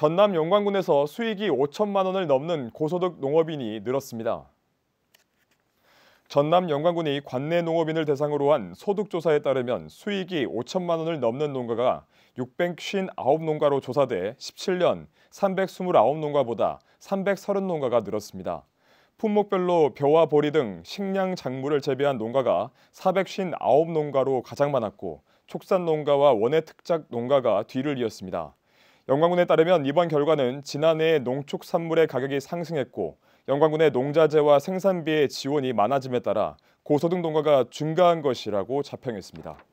전남 용광군에서 수익이 5천만 원을 넘는 고소득 농업인이 늘었습니다. 전남 영광군이 관내 농업인을 대상으로 한 소득조사에 따르면 수익이 5천만 원을 넘는 농가가 659농가로 조사돼 17년 329농가보다 330농가가 늘었습니다. 품목별로 벼와 보리 등 식량 작물을 재배한 농가가 459농가로 가장 많았고 촉산 농가와 원예 특작 농가가 뒤를 이었습니다. 영광군에 따르면 이번 결과는 지난해 농축산물의 가격이 상승했고 영광군의 농자재와 생산비의 지원이 많아짐에 따라 고소득 농가가 증가한 것이라고 자평했습니다.